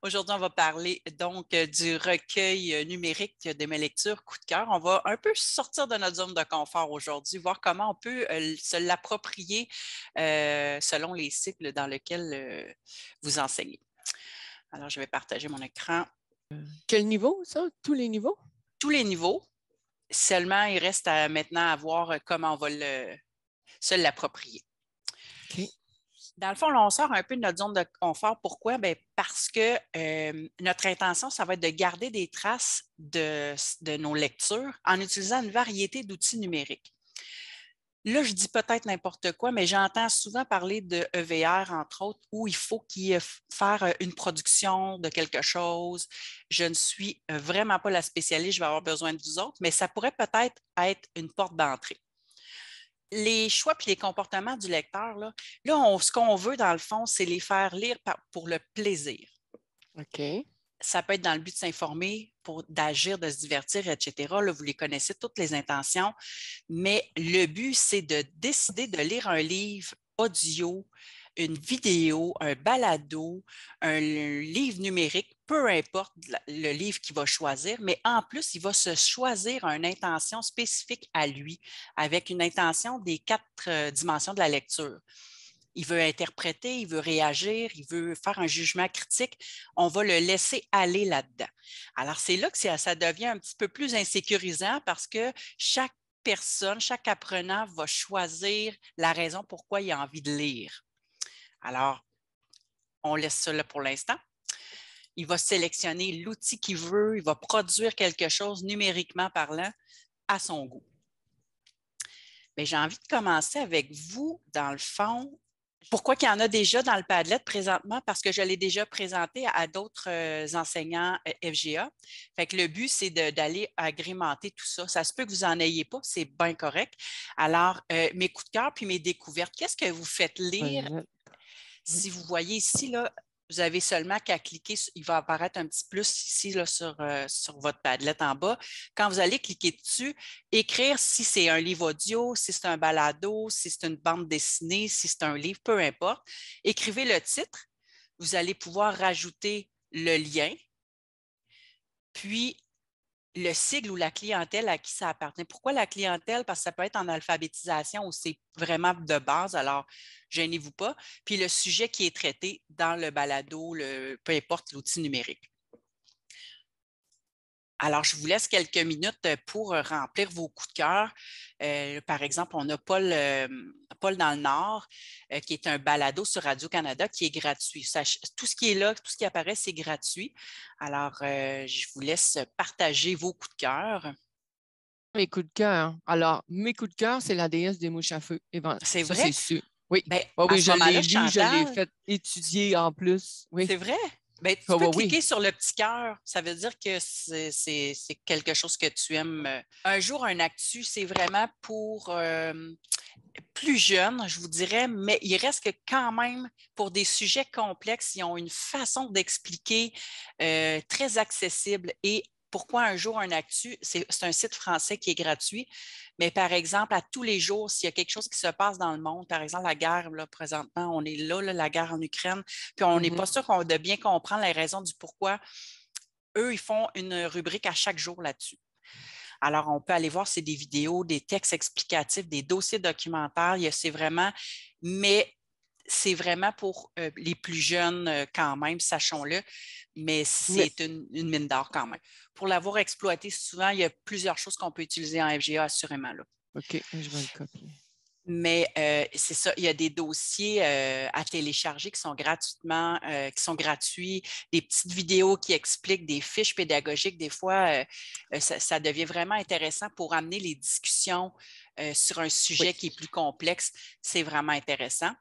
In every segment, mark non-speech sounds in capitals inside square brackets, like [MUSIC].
Aujourd'hui, on va parler donc euh, du recueil euh, numérique de mes lectures coup de cœur. On va un peu sortir de notre zone de confort aujourd'hui, voir comment on peut euh, se l'approprier selon les cycles dans lesquels vous enseignez. Alors, je vais partager mon écran. Quel niveau, ça? Tous les niveaux? Tous les niveaux. Seulement, il reste maintenant à voir comment on va se l'approprier. Dans le fond, on sort un peu de notre zone de confort. Pourquoi? Ben, parce que euh, notre intention, ça va être de garder des traces de, nos lectures en utilisant une variété d'outils numériques. Là, je dis peut-être n'importe quoi, mais j'entends souvent parler de EVR, entre autres, où il faut qu'il faire euh, une production de quelque chose. Je ne suis euh, vraiment pas la spécialiste, je vais avoir besoin de vous autres, mais ça pourrait peut-être être une porte d'entrée les choix puis les comportements du lecteur, là, ce qu'on veut, dans le fond, c'est les faire lire pour le plaisir. OK. Ça peut être dans le but de s'informer, d'agir, de se divertir, etc. Là, vous les connaissez toutes les intentions, mais le but, c'est de décider de lire un livre audio, une vidéo, un balado, un livre numérique peu importe le livre qu'il va choisir, mais en plus, il va se choisir une intention spécifique à lui, avec une intention des quatre euh, dimensions de la lecture. Il veut interpréter, il veut réagir, il veut faire un jugement critique. On va le laisser aller là-dedans. Alors, c'est là que ça devient un petit peu plus insécurisant parce que chaque personne, chaque apprenant va choisir la raison pourquoi il a envie de lire. Alors, on laisse cela pour l'instant il va sélectionner l'outil qu'il veut, il va produire quelque chose numériquement parlant à son goût. Mais j'ai envie de commencer avec vous, dans le fond, pourquoi il y en a déjà dans le Padlet présentement? Parce que je l'ai déjà présenté à d'autres euh, enseignants euh, FGA. Fait que le but, c'est d'aller agrémenter tout ça. Ça se peut que vous n'en ayez pas, c'est bien correct. Alors, euh, mes coups de cœur puis mes découvertes, qu'est-ce que vous faites lire? Si vous voyez ici, là, vous avez seulement qu'à cliquer, il va apparaître un petit plus ici sur, euh, sur votre Padlet en bas. Quand vous allez cliquer dessus, écrire si c'est un livre audio, si c'est un balado, si c'est une bande dessinée, si c'est un livre, peu importe. Écrivez le titre. Vous allez pouvoir rajouter le lien. Puis, le sigle ou la clientèle à qui ça appartient. Pourquoi la clientèle? Parce que ça peut être en alphabétisation ou c'est vraiment de base, alors gênez-vous pas. Puis le sujet qui est traité dans le balado, le, peu importe l'outil numérique. Alors, je vous laisse quelques minutes euh, pour euh, remplir vos coups de cœur. Euh, par exemple, on a Paul, Paul dans le Nord, qui est un balado sur Radio-Canada qui est gratuit. tout ce qui est là, tout ce qui apparaît, c'est gratuit. Alors, je vous laisse partager vos coups de cœur. Mes coups de cœur. Alors, mes coups de cœur, c'est la déesse des mouches à feu. C'est vrai? sûr. Oui, ben, ah oui je l'ai lu, je l'ai fait étudier en plus. C'est vrai? Ben, tu ah peux cliquer sur le petit cœur. Ça veut dire que c'est quelque chose que tu aimes. Euh. Un jour, un actu, c'est vraiment pour euh, plus jeunes, je vous dirais, mais il reste que quand même, pour des sujets complexes, ils ont une façon d'expliquer euh, très accessible et pourquoi un jour un actu, c'est un site français qui est gratuit, mais par exemple, à tous les jours, s'il y a quelque chose qui se passe dans le monde, par exemple la guerre, là, présentement, on est là, la guerre en Ukraine, puis on n'est mm-hmm. pas sûr qu'on de bien comprendre les raisons du pourquoi. Eux, ils font une rubrique à chaque jour là-dessus. Alors, on peut aller voir, c'est des vidéos, des textes explicatifs, des dossiers documentaires. C'est vraiment, mais c'est vraiment pour euh, les plus jeunes euh, quand même, sachons-le mais c'est une, mine d'or quand même. Pour l'avoir exploité, souvent, il y a plusieurs choses qu'on peut utiliser en FGA, assurément. Là. OK, je vais le copier. Mais euh, c'est ça, il y a des dossiers euh, à télécharger qui sont gratuitement, euh, qui sont gratuits, des petites vidéos qui expliquent des fiches pédagogiques. Des fois, ça, devient vraiment intéressant pour amener les discussions sur un sujet qui est plus complexe. C'est vraiment intéressant.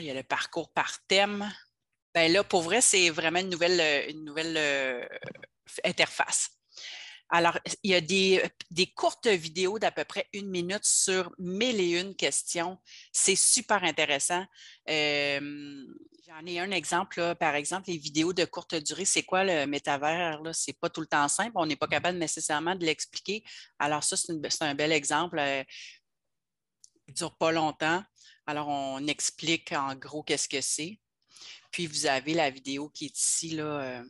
il y a le parcours par thème. Ben là, pour vrai, c'est vraiment une nouvelle, euh, euh, interface. Alors, il y a des, courtes vidéos d'à peu près une minute sur mille et une questions. C'est super intéressant. Euh, j'en ai un exemple, par exemple, les vidéos de courte durée, c'est quoi le métavers? Ce n'est pas tout le temps simple. On n'est pas capable nécessairement de l'expliquer. Alors, ça, c'est un bel exemple. Il ne dure pas longtemps. Alors, on explique en gros qu'est-ce que c'est. Puis, vous avez la vidéo qui est ici, là. Euh.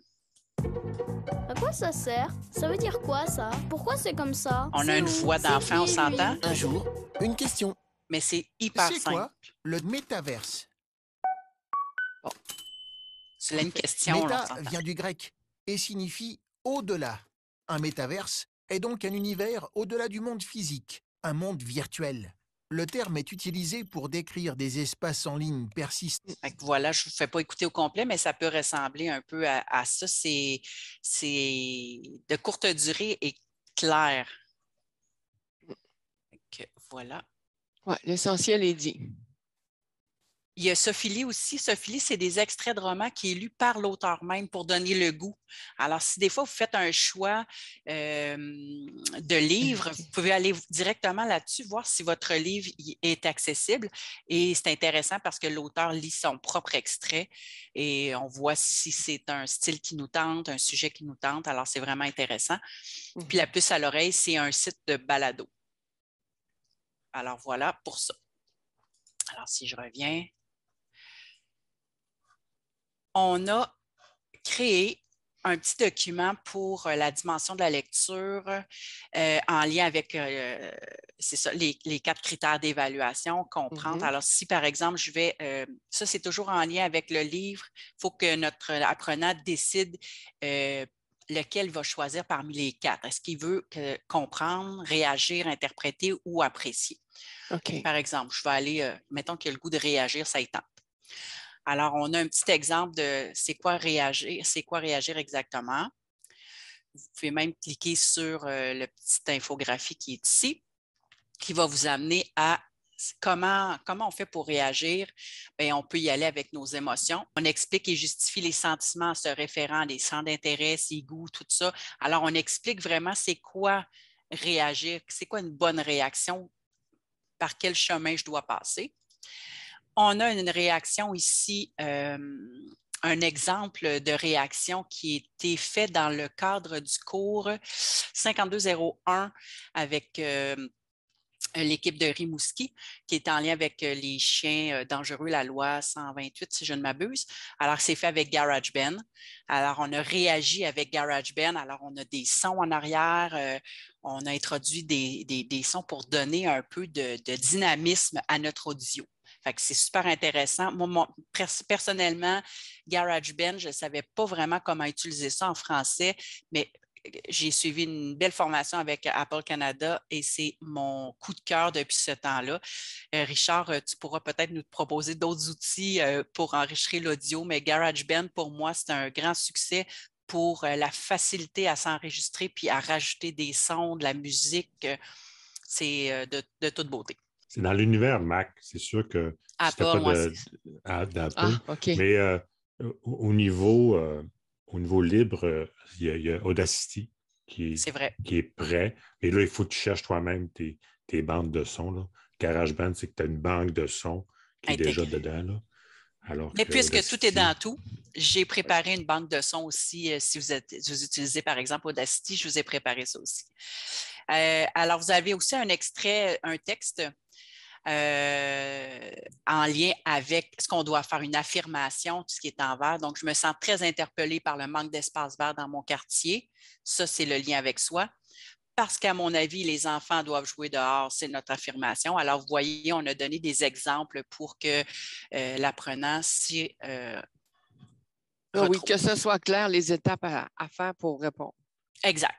À quoi ça sert Ça veut dire quoi, ça Pourquoi c'est comme ça On a une voix d'enfant, on s'entend Un jour, une question. Mais c'est hyper simple. C'est quoi le métaverse C'est une question, Méta vient du grec et signifie « au-delà ». Un métaverse est donc un univers au-delà du monde physique, un monde virtuel. Le terme est utilisé pour décrire des espaces en ligne persistants. Voilà, je ne fais pas écouter au complet, mais ça peut ressembler un peu à, ça. C'est de courte durée et clair. voilà. L'essentiel est dit. Il y a Sophilie aussi. Sophilie, c'est des extraits de romans qui est lu par l'auteur même pour donner le goût. Alors, si des fois vous faites un choix euh, de livre, vous pouvez aller directement là-dessus, voir si votre livre est accessible. Et c'est intéressant parce que l'auteur lit son propre extrait et on voit si c'est un style qui nous tente, un sujet qui nous tente. Alors, c'est vraiment intéressant. Puis la mhm. puce à l'oreille, c'est un site de balado. Alors voilà pour ça. Alors, si je reviens, on a créé un petit document pour euh, la dimension de la lecture euh, en lien avec euh, les, quatre critères d'évaluation, comprendre. Mhm. Alors, si par exemple, je vais, ça c'est toujours en lien avec le livre, il faut que notre apprenant décide lequel va choisir parmi les quatre. Est-ce qu'il veut comprendre, réagir, interpréter ou apprécier? Par exemple, je vais aller, mettons qu'il a le goût de réagir, ça y tente. Alors, on a un petit exemple de c'est quoi réagir, c'est quoi réagir exactement. Vous pouvez même cliquer sur euh, le petite infographie qui est ici, qui va vous amener à comment, comment on fait pour réagir. Ben, on peut y aller avec nos émotions. On explique et justifie les sentiments en se référant à des centres d'intérêt, ses goûts, tout ça. Alors, on explique vraiment c'est quoi réagir, c'est quoi une bonne réaction, par quel chemin je dois passer on a une réaction ici, euh, un exemple de réaction qui a été fait dans le cadre du cours 5201 avec euh, l'équipe de Rimouski, qui est en lien avec euh, les chiens dangereux, la loi 128, si je ne m'abuse. Alors, c'est fait avec GarageBand. Alors, on a réagi avec GarageBand. Alors, on a des sons en arrière, on a introduit des, sons pour donner un peu de dynamisme à notre audio c'est super intéressant. Moi, personnellement, GarageBand, je ne savais pas vraiment comment utiliser ça en français, mais euh, j'ai suivi une belle formation avec euh, Apple Canada et c'est mon coup de cœur depuis ce temps-là. Euh, Richard, tu pourras peut-être nous proposer d'autres outils pour enrichir l'audio, mais GarageBand, pour moi, c'est un grand succès pour la facilité à s'enregistrer puis à rajouter des sons, de la musique. C'est de toute beauté c'est dans l'univers Mac. C'est sûr que Apple, pas ah, ah, Mais euh, au, niveau, euh, au niveau libre, euh, il y, a Audacity qui est, prêt. Et là, il faut que tu cherches toi-même tes, bandes de son. Là. Band, c'est que tu as une banque de son qui est déjà dedans. Alors Mais puisque tout est dans tout, j'ai préparé une banque de son aussi. si vous, utilisez par exemple Audacity, je vous ai préparé ça aussi. alors, vous avez aussi un extrait, un texte euh, en lien avec ce qu'on doit faire, une affirmation, tout ce qui est en vert. Donc, je me sens très interpellée par le manque d'espace vert dans mon quartier. Ça, c'est le lien avec soi. Parce qu'à mon avis, les enfants doivent jouer dehors, c'est notre affirmation. Alors, vous voyez, on a donné des exemples pour que euh, l'apprenant s'y euh, ah oui, que ce soit clair les étapes à faire pour répondre. Exact.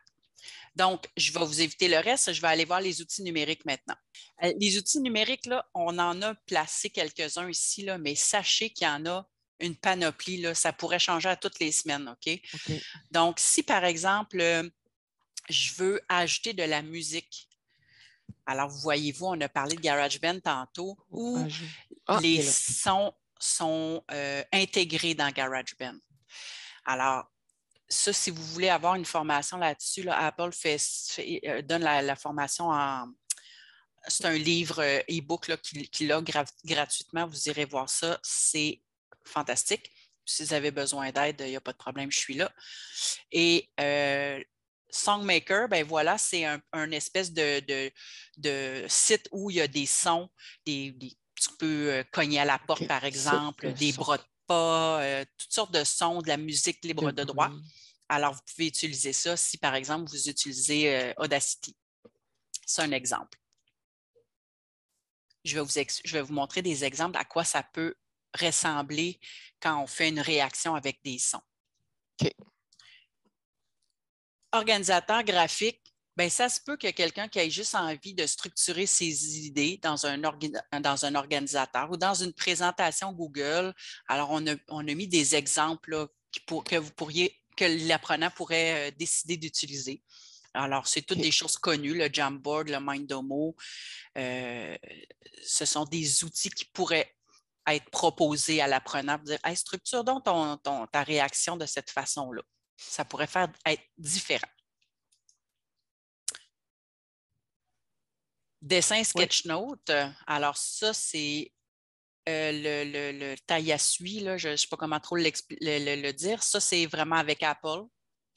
Donc, je vais vous éviter le reste, je vais aller voir les outils numériques maintenant. Euh, les outils numériques, là, on en a placé quelques-uns ici, là, mais sachez qu'il y en a une panoplie, là, ça pourrait changer à toutes les semaines, OK? Donc, si par exemple, euh, je veux ajouter de la musique, alors vous voyez-vous, on a parlé de GarageBand tantôt, oh, où ah, ah, les sons sont euh, intégrés dans GarageBand. Alors, ça, si vous voulez avoir une formation là-dessus, Apple euh, donne la, formation en. C'est un livre euh, e-book qui, gratuitement. Vous irez voir ça. C'est fantastique. Si vous avez besoin d'aide, il n'y a pas de problème, je suis là. Et euh, Songmaker, ben voilà, c'est un, espèce de, site où il y a des sons, des, des tu peux cogner à la porte, par exemple, des, bro pas, euh, toutes sortes de sons, de la musique libre de droit. Mhm. Alors, vous pouvez utiliser ça si, par exemple, vous utilisez euh, Audacity. C'est un exemple. Je vais, vous je vais vous montrer des exemples à quoi ça peut ressembler quand on fait une réaction avec des sons. Organisateur graphique, Bien, ça se peut que quelqu'un qui ait juste envie de structurer ses idées dans un, dans un organisateur ou dans une présentation Google. Alors, on a, mis des exemples que vous pourriez, que l'apprenant pourrait euh, décider d'utiliser. Alors, c'est toutes des choses connues, le Jamboard, le Mindomo. Euh, ce sont des outils qui pourraient être proposés à l'apprenant pour dire hey, structure donc ton, ta réaction de cette façon-là. Ça pourrait faire être différent. Dessin sketch note. Alors, ça, c'est euh, le, le, taille à suie, là, je ne sais pas comment trop le, dire. Ça, c'est vraiment avec Apple,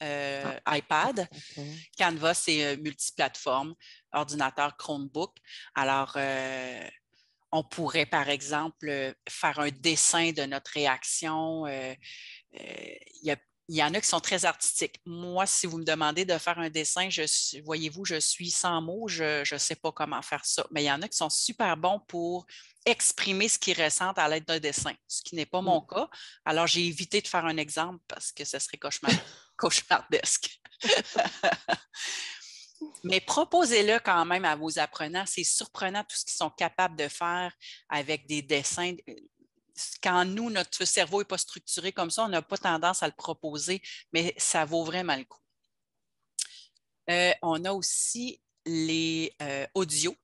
euh, ah, iPad. Canva, c'est euh, multiplateforme, ordinateur, Chromebook. Alors, on pourrait, par exemple, faire un dessin de notre réaction. Il y a il y en a qui sont très artistiques. Moi, si vous me demandez de faire un dessin, voyez-vous, je suis sans mots, je ne sais pas comment faire ça. Mais il y en a qui sont super bons pour exprimer ce qu'ils ressentent à l'aide d'un dessin, ce qui n'est pas mon mm. cas. Alors, j'ai évité de faire un exemple parce que ce serait cauchemar... [LAUGHS] cauchemardesque. [LAUGHS] Mais proposez-le quand même à vos apprenants. C'est surprenant tout ce qu'ils sont capables de faire avec des dessins quand nous, notre cerveau n'est pas structuré comme ça, on n'a pas tendance à le proposer, mais ça vaut vraiment le coup. Euh, on a aussi les euh, audios.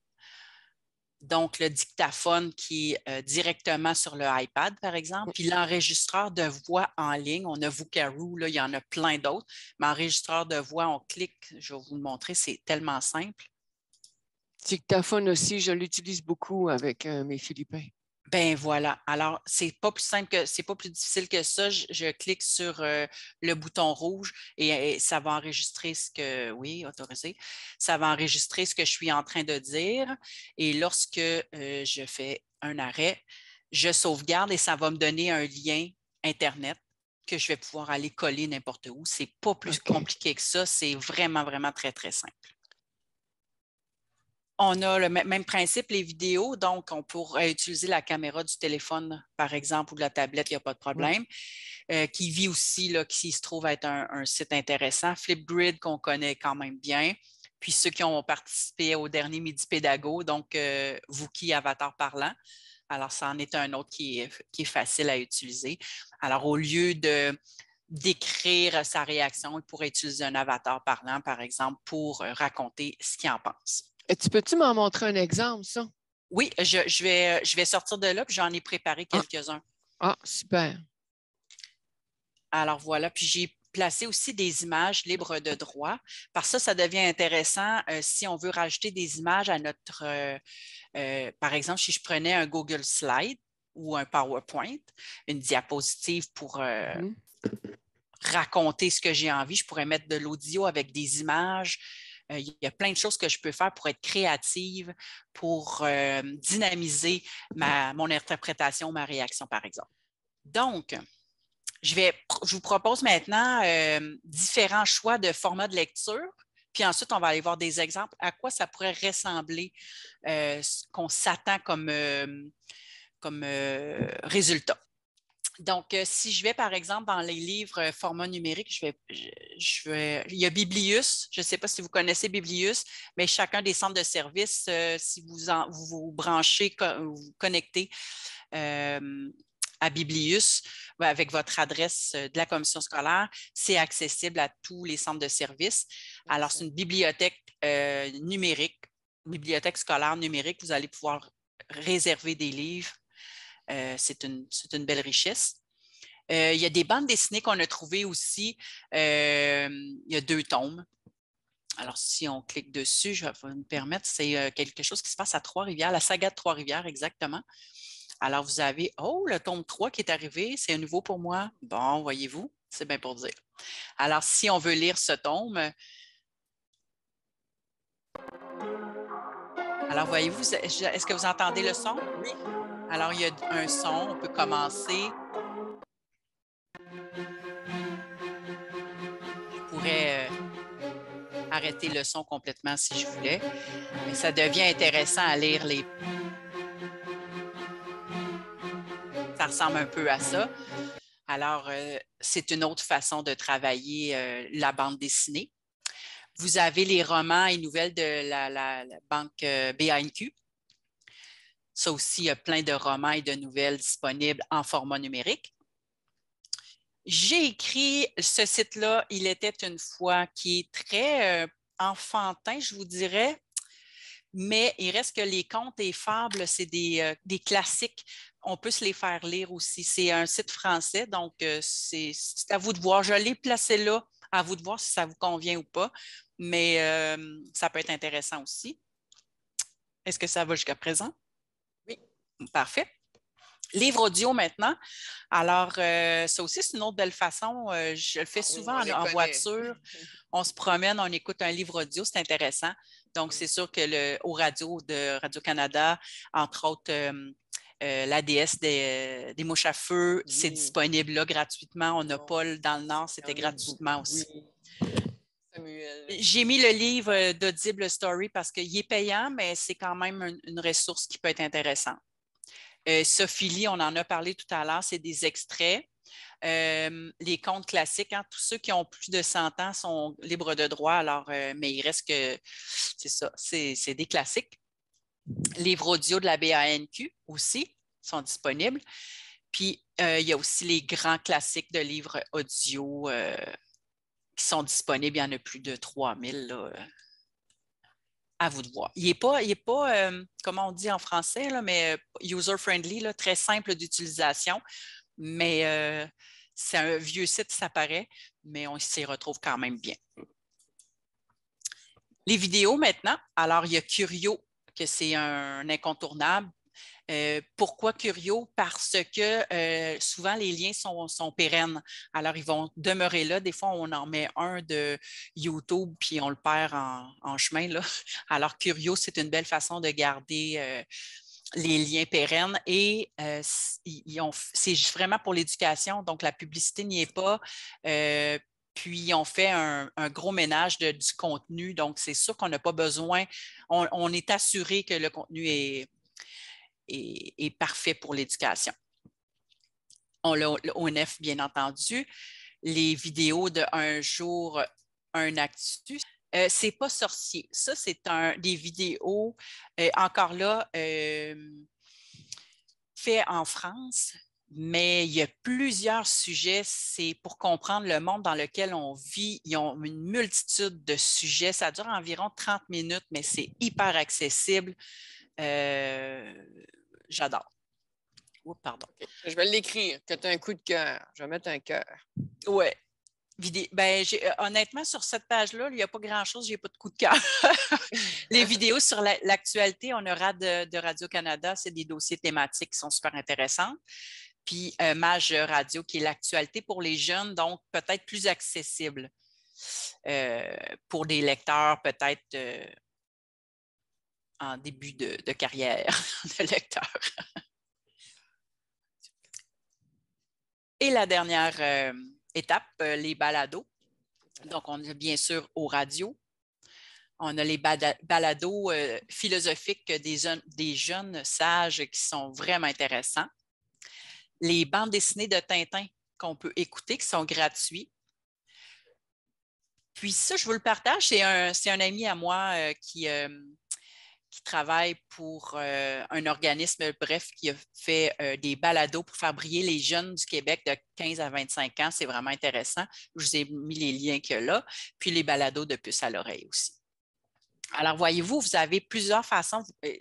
Donc, le dictaphone qui est euh, directement sur le iPad, par exemple, puis l'enregistreur de voix en ligne. On a Vucaroo, là, il y en a plein d'autres, mais enregistreur de voix, on clique, je vais vous le montrer, c'est tellement simple. Dictaphone aussi, je l'utilise beaucoup avec mes Philippins. Ben voilà. Alors, c'est pas plus simple que c'est pas plus difficile que ça. Je, clique sur euh, le bouton rouge et, ça va enregistrer ce que oui, autorisé. Ça va enregistrer ce que je suis en train de dire. Et lorsque euh, je fais un arrêt, je sauvegarde et ça va me donner un lien Internet que je vais pouvoir aller coller n'importe où. C'est pas plus compliqué que ça. C'est vraiment, vraiment très, très simple. On a le même principe, les vidéos, donc on pourrait utiliser la caméra du téléphone, par exemple, ou de la tablette, il n'y a pas de problème, euh, qui vit aussi, là, qui se trouve être un, site intéressant. Flipgrid, qu'on connaît quand même bien, puis ceux qui ont participé au dernier Midi Pédago, donc euh, vous qui Avatar Parlant. Alors, ça en est un autre qui est, qui est facile à utiliser. Alors, au lieu de d'écrire sa réaction, il pourrait utiliser un avatar parlant, par exemple, pour raconter ce qu'il en pense tu peux-tu m'en montrer un exemple, ça? Oui, je, vais, je vais sortir de là, puis j'en ai préparé ah. quelques-uns. Ah, super. Alors voilà, puis j'ai placé aussi des images libres de droit. Par ça, ça devient intéressant euh, si on veut rajouter des images à notre, euh, euh, par exemple, si je prenais un Google Slide ou un PowerPoint, une diapositive pour mhm. raconter ce que j'ai envie, je pourrais mettre de l'audio avec des images, euh, il y a plein de choses que je peux faire pour être créative, pour euh, dynamiser ma, mon interprétation, ma réaction, par exemple. Donc, je, vais, je vous propose maintenant euh, différents choix de formats de lecture. Puis ensuite, on va aller voir des exemples à quoi ça pourrait ressembler ce qu'on s'attend comme, comme résultat. Donc, euh, si je vais, par exemple, dans les livres euh, format numérique, il y a Biblius, je ne sais pas si vous connaissez Biblius, mais chacun des centres de services, euh, si vous, vous, branchez, vous connectez à Biblius ben, avec votre adresse de la commission scolaire, c'est accessible à tous les centres de services. Alors, c'est une bibliothèque numérique, bibliothèque scolaire numérique, vous allez pouvoir réserver des livres euh, c'est une, belle richesse. Euh, il y a des bandes dessinées qu'on a trouvées aussi. Euh, il y a deux tomes. Alors, si on clique dessus, je vais me permettre, c'est quelque chose qui se passe à Trois-Rivières, la saga de Trois-Rivières exactement. Alors, vous avez, oh, le tome 3 qui est arrivé, c'est un nouveau pour moi. Bon, voyez-vous, c'est bien pour dire. Alors, si on veut lire ce tome, alors voyez-vous, est-ce que vous entendez le son? Oui. Alors, il y a un son, on peut commencer. Je pourrais euh, arrêter le son complètement si je voulais, mais ça devient intéressant à lire les... Ça ressemble un peu à ça. Alors, euh, c'est une autre façon de travailler euh, la bande dessinée. Vous avez les romans et nouvelles de la, banque BNQ. Ça aussi, il y a plein de romans et de nouvelles disponibles en format numérique. J'ai écrit ce site-là, Il était une fois, qui est très euh, enfantin, je vous dirais, mais il reste que les contes et fables, c'est des, euh, classiques. On peut se les faire lire aussi. C'est un site français, donc euh, c'est à vous de voir. Je l'ai placé là, à vous de voir si ça vous convient ou pas, mais ça peut être intéressant aussi. Est-ce que ça va jusqu'à présent? Parfait. Livre audio maintenant. Alors, euh, ça aussi, c'est une autre belle façon. Euh, je le fais ah souvent en, voiture. [LAUGHS] On se promène, on écoute un livre audio, c'est intéressant. Donc, mm. c'est sûr que le, au radio de Radio-Canada, entre autres, euh, euh, l'ADS des, des, mouches à feu, c'est mm. disponible gratuitement. On a Paul dans le Nord, c'était ah gratuitement aussi. J'ai mis le livre d'Audible Story parce qu'il est payant, mais c'est quand même une, ressource qui peut être intéressante. Sophie, euh, Sophilie, on en a parlé tout à l'heure, c'est des extraits. Euh, les comptes classiques, hein, tous ceux qui ont plus de 100 ans sont libres de droit, alors, euh, mais il reste que, c'est ça, c'est des classiques. Livres audio de la BANQ aussi sont disponibles. Puis, il y a aussi les grands classiques de livres audio qui sont disponibles. Il y en a plus de 3000 à vous de voir. Il n'est pas, il est pas euh, comment on dit en français, mais euh, user-friendly, très simple d'utilisation, mais euh, c'est un vieux site, ça paraît, mais on s'y retrouve quand même bien. Les vidéos maintenant, alors il y a Curio, que c'est un incontournable euh, pourquoi Curio? Parce que euh, souvent les liens sont, pérennes. Alors, ils vont demeurer là. Des fois, on en met un de YouTube, puis on le perd en, chemin. [LAUGHS] Alors, Curio, c'est une belle façon de garder. Euh, les liens pérennes et c'est vraiment pour l'éducation, donc la publicité n'y est pas. puis on fait un, gros ménage du contenu, donc c'est sûr qu'on n'a pas besoin, on, est assuré que le contenu est, et parfait pour l'éducation. On a au bien entendu. Les vidéos de un jour, un actus. Ce euh, c'est pas sorcier. Ça, c'est des vidéos, euh, encore là, faites euh, fait en France, mais il y a plusieurs sujets. C'est pour comprendre le monde dans lequel on vit. Ils ont une multitude de sujets. Ça dure environ 30 minutes, mais c'est hyper accessible. Euh, j'adore. Oups, oh, pardon. Je vais l'écrire, que tu as un coup de cœur. Je vais mettre un cœur. Oui. Ben, euh, honnêtement, sur cette page-là, il n'y a pas grand-chose, Je n'ai pas de coup de cœur. [LAUGHS] les vidéos sur l'actualité, on aura de, Radio-Canada, c'est des dossiers thématiques qui sont super intéressants. Puis euh, Mage Radio, qui est l'actualité pour les jeunes, donc peut-être plus accessible euh, pour des lecteurs, peut-être en début de, carrière [LAUGHS] de lecteur. Et la dernière euh, étape, euh, les balados. Donc, on est bien sûr aux radios. On a les balados euh, philosophiques des, jeunes, sages qui sont vraiment intéressants. Les bandes dessinées de Tintin qu'on peut écouter, qui sont gratuits. Puis ça, je vous le partage, c'est un, un, ami à moi qui, qui travaille pour euh, un organisme, bref, qui a fait euh, des balados pour faire briller les jeunes du Québec de 15 à 25 ans. C'est vraiment intéressant. Je vous ai mis les liens que là, puis les balados de puce à l'oreille aussi. Alors, voyez-vous, vous avez plusieurs façons. Euh,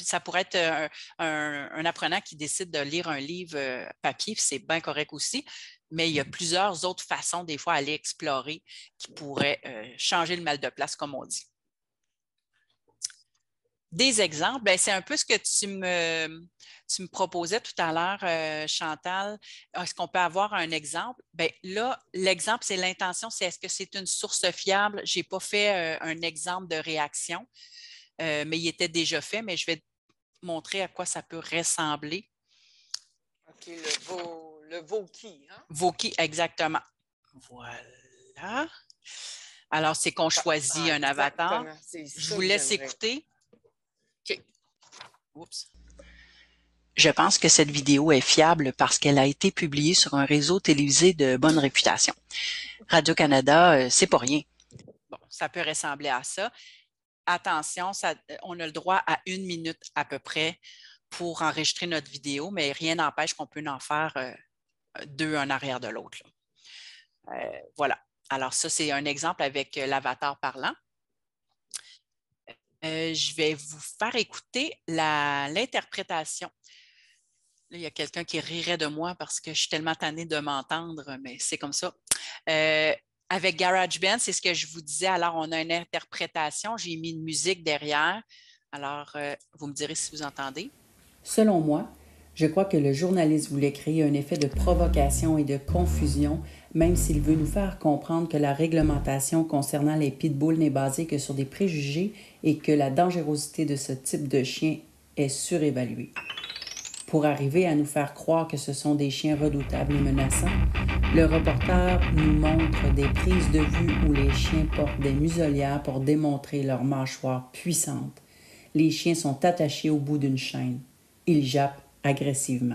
ça pourrait être un, apprenant qui décide de lire un livre papier, c'est bien correct aussi, mais il y a plusieurs autres façons, des fois, à aller explorer qui pourraient changer le mal de place, comme on dit des exemples, ben, c'est un peu ce que tu me, me proposais tout à l'heure, euh, Chantal. Est-ce qu'on peut avoir un exemple? Ben, là, l'exemple, c'est l'intention, c'est est-ce que c'est une source fiable? Je n'ai pas fait euh, un exemple de réaction, euh, mais il était déjà fait, mais je vais montrer à quoi ça peut ressembler. OK, le, vo, le Hein? exactement. Voilà. Alors, c'est qu'on ah, choisit ah, un avatar. Je vous laisse écouter. Je pense que cette vidéo est fiable parce qu'elle a été publiée sur un réseau télévisé de bonne réputation. Radio-Canada, euh, c'est pas rien. Bon, ça peut ressembler à ça. Attention, euh, on a le droit à une minute à peu près pour enregistrer notre vidéo, mais rien n'empêche qu'on peut en faire euh, deux un arrière de l'autre. voilà. Alors, ça, c'est un exemple avec l'avatar parlant. Euh, je vais vous faire écouter l'interprétation. il y a quelqu'un qui rirait de moi parce que je suis tellement tannée de m'entendre, mais c'est comme ça. Euh, avec avec GarageBand, c'est ce que je vous disais. Alors, on a une interprétation. J'ai mis une musique derrière. Alors, euh, vous me direz si vous entendez. Selon moi, je crois que le journaliste voulait créer un effet de provocation et de confusion, même s'il veut nous faire comprendre que la réglementation concernant les pitbulls n'est basée que sur des préjugés et que la dangerosité de ce type de chien est surévaluée. Pour arriver à nous faire croire que ce sont des chiens redoutables et menaçants, le reporter nous montre des prises de vue où les chiens portent des muselières pour démontrer leurs mâchoires puissantes. Les chiens sont attachés au bout d'une chaîne. Ils jappent agressivement.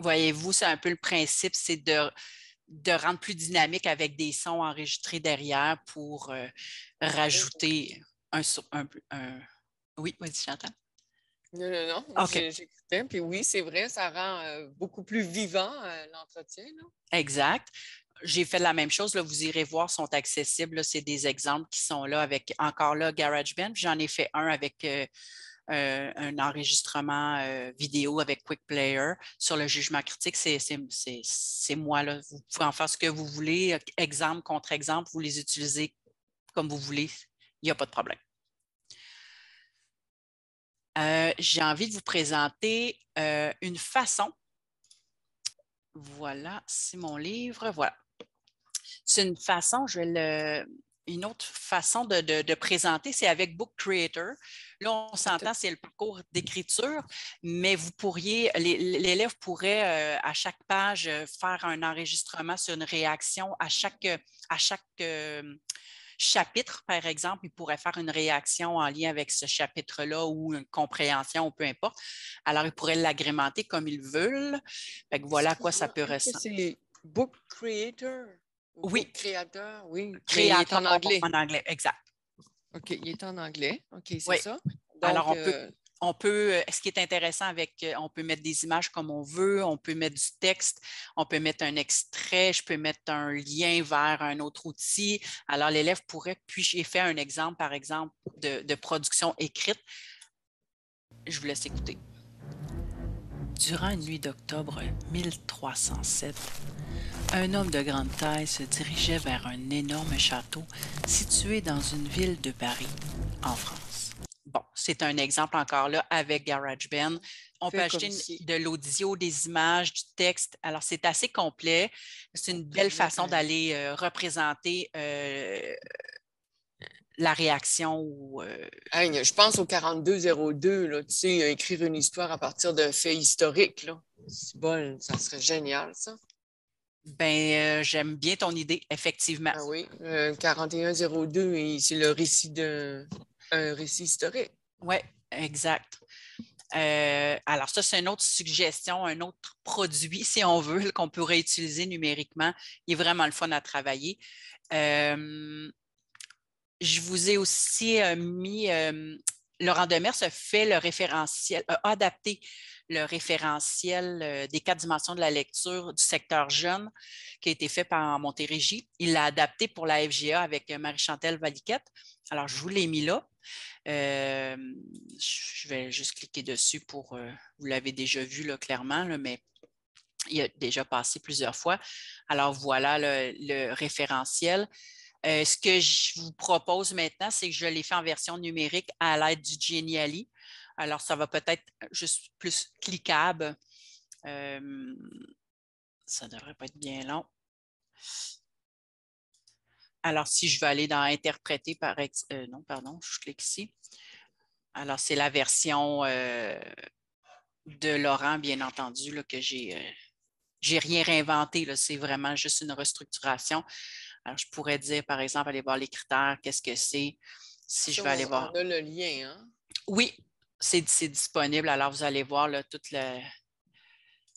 Voyez-vous, c'est un peu le principe, c'est de de rendre plus dynamique avec des sons enregistrés derrière pour euh, rajouter un, Oui, vas-y, j'entends. Non, non, non. Ah, j'écoutais. Puis oui, c'est vrai, ça rend euh, beaucoup plus vivant euh, l'entretien. Exact. J'ai fait la même chose. Là, vous irez voir, sont accessibles. C'est des exemples qui sont là avec, encore là, GarageBand. J'en ai fait un avec euh, un enregistrement euh, vidéo avec Quick Player sur le jugement critique, c'est moi. Là. Vous pouvez en faire ce que vous voulez, euh, exemple contre exemple, vous les utilisez comme vous voulez, il n'y a pas de problème. J'ai envie de vous présenter une façon. Voilà, c'est mon livre. Voilà. C'est une façon, je vais le, une autre façon de, présenter, c'est avec Book Creator. Là, on s'entend, c'est le parcours d'écriture, mais vous pourriez, l'élève pourrait euh, à chaque page euh, faire un enregistrement sur une réaction à chaque, à chaque euh, chapitre, par exemple, il pourrait faire une réaction en lien avec ce chapitre-là ou une compréhension, ou peu importe. Alors, il pourrait l'agrémenter comme il veut. voilà à quoi ça peut ressembler. C'est Book Creator. Oui. Créateur, oui. Créateur en anglais. En anglais, exact. OK, il est en anglais. OK, c'est ça. Alors, on peut, euh, on peut, euh, ce qui est intéressant avec, euh, on peut mettre des images comme on veut, on peut mettre du texte, on peut mettre un extrait, je peux mettre un lien vers un autre outil. Alors, l'élève pourrait, puis j'ai fait un exemple, par exemple, de production écrite. Je vous laisse écouter. Durant une nuit d'octobre 1307, un homme de grande taille se dirigeait vers un énorme château situé dans une ville de Paris, en France. Bon, c'est un exemple encore là avec GarageBand. On peut acheter de l'audio, des images, du texte. Alors, c'est assez complet. C'est une belle façon d'aller euh, représenter euh, la réaction. Ou, euh, je pense au 4202, là, tu sais, euh, écrire une histoire à partir d'un fait historique. C'est bon, ça serait génial, ça. Ben, euh, j'aime bien ton idée, effectivement. Ah oui, le 4102, c'est le récit d'un récit historique. Oui, exact. alors, ça, c'est une autre suggestion, un autre produit, si on veut, [LAUGHS] qu'on pourrait utiliser numériquement. Il est vraiment le fun à travailler je vous ai aussi euh, mis euh, Laurent Demers a fait le référentiel, a adapté le référentiel euh, des quatre dimensions de la lecture du secteur jeune qui a été fait par Montérégie. Il l'a adapté pour la FGA avec Marie-Chantelle Valiquette. Alors, je vous l'ai mis là. je vais juste cliquer dessus pour, vous l'avez déjà vu là, clairement, mais il a déjà passé plusieurs fois. Alors, voilà le référentiel. Euh, ce que je vous propose maintenant, c'est que je l'ai fait en version numérique à l'aide du Geniali. Alors, ça va peut-être juste plus cliquable. Euh, ça ne devrait pas être bien long. Alors, si je veux aller dans Interpréter, par euh, non, pardon, je clique ici. Alors, c'est la version de Laurent, bien entendu, que j'ai. j'ai rien réinventé, c'est vraiment juste une restructuration. Alors, je pourrais dire, par exemple, aller voir les critères, qu'est-ce que c'est, si je vais aller voir. On a le lien, hein? Oui, c'est disponible. Alors, vous allez voir, là, toutes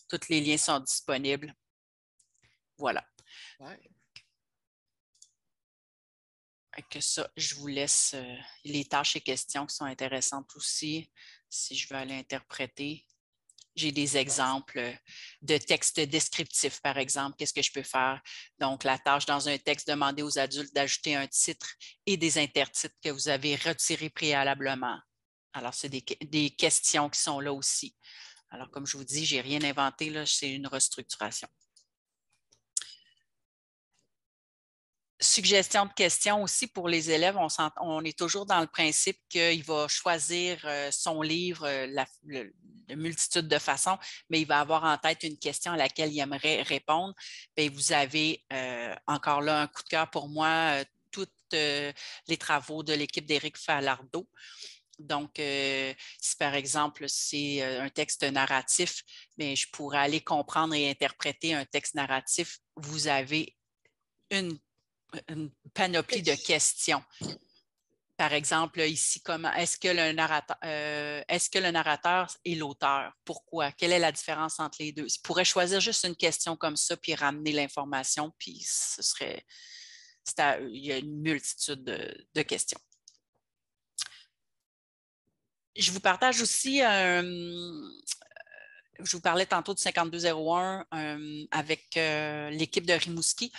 tous les liens sont disponibles. Voilà. Ouais. Que ça, je vous laisse euh, les tâches et questions qui sont intéressantes aussi, si je veux aller interpréter. J'ai des exemples euh, de textes descriptifs, par exemple, qu'est-ce que je peux faire. Donc, la tâche dans un texte, demander aux adultes d'ajouter un titre et des intertitres que vous avez retirés préalablement. Alors, c'est des, questions qui sont là aussi. Alors, comme je vous dis, je n'ai rien inventé, là. c'est une restructuration. suggestion de questions aussi pour les élèves. On, est toujours dans le principe qu'il va choisir euh, son livre, euh, de multitudes de façons, mais il va avoir en tête une question à laquelle il aimerait répondre. Ben, vous avez euh, encore là un coup de cœur pour moi, euh, tous euh, les travaux de l'équipe d'Éric Falardeau. Donc, si par exemple c'est un texte narratif, mais ben, je pourrais aller comprendre et interpréter un texte narratif, vous avez une, une panoplie de questions par exemple, ici, comment est-ce que le narrateur, euh, est-ce que le narrateur est l'auteur? Pourquoi? Quelle est la différence entre les deux? Il pourrait choisir juste une question comme ça, puis ramener l'information, puis ce serait. il y a une multitude de, questions. Je vous partage aussi euh, je vous parlais tantôt de 5201 euh, avec l'équipe de Rimouski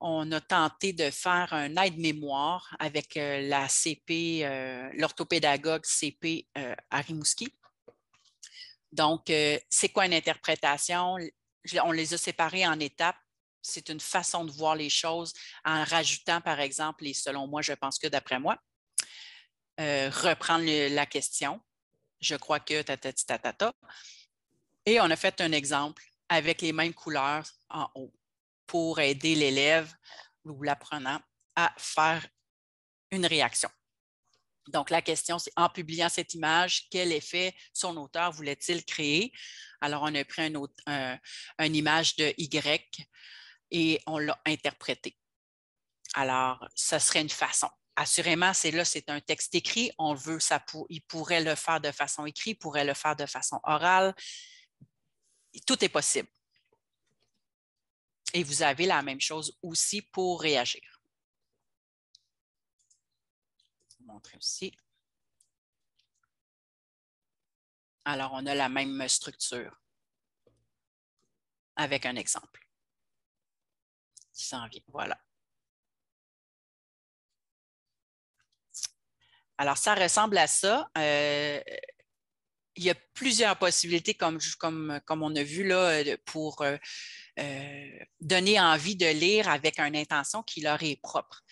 on a tenté de faire un aide-mémoire avec euh, la CP, euh, l'orthopédagogue CP à euh, Donc, c'est quoi une interprétation? On les a séparés en étapes c'est une façon de voir les choses en rajoutant, par exemple, et selon moi, je pense que d'après moi, reprendre la question. Je crois que ta, Et on a fait un exemple avec les mêmes couleurs en haut pour aider l'élève ou l'apprenant à faire une réaction. Donc, la question, c'est en publiant cette image, quel effet son auteur voulait-il créer? Alors, on a pris une image de Y et on l'a interprété. Alors, ce serait une façon. Assurément, c'est là, c'est un texte écrit. On veut, ça il pourrait le faire de façon écrite, il pourrait le faire de façon orale. Tout est possible. Et vous avez la même chose aussi pour réagir. Je vais vous montrer aussi. Alors, on a la même structure avec un exemple qui s'en vient. Voilà. Alors, ça ressemble à ça. Euh, il y a plusieurs possibilités, comme, euh, on a vu là, euh, pour euh, donner envie de lire avec une intention qui leur est propre.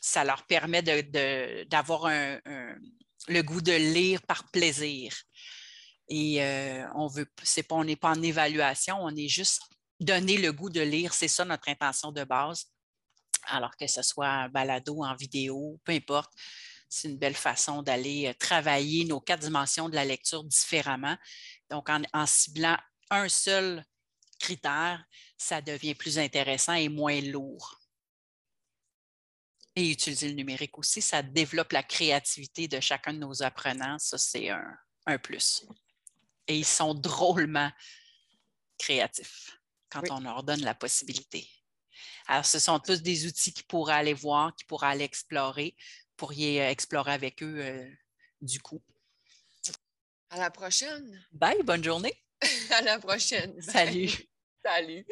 ça leur permet d'avoir le goût de lire par plaisir. Et on veut, pas, on n'est pas en évaluation, on est juste donné le goût de lire, c'est ça notre intention de base. Alors que ce soit un balado, en vidéo, peu importe, c'est une belle façon d'aller euh, travailler nos quatre dimensions de la lecture différemment. Donc, en, ciblant un seul critère, ça devient plus intéressant et moins lourd. Et utiliser le numérique aussi, ça développe la créativité de chacun de nos apprenants. Ça, c'est un, plus. Et ils sont drôlement créatifs quand on leur donne la possibilité. Alors, ce sont tous des outils qu'ils pourraient aller voir, qu'ils pourraient aller explorer pourriez euh, explorer avec eux euh, du coup. À la prochaine. Bye, bonne journée. [LAUGHS] à la prochaine. Salut. Salut.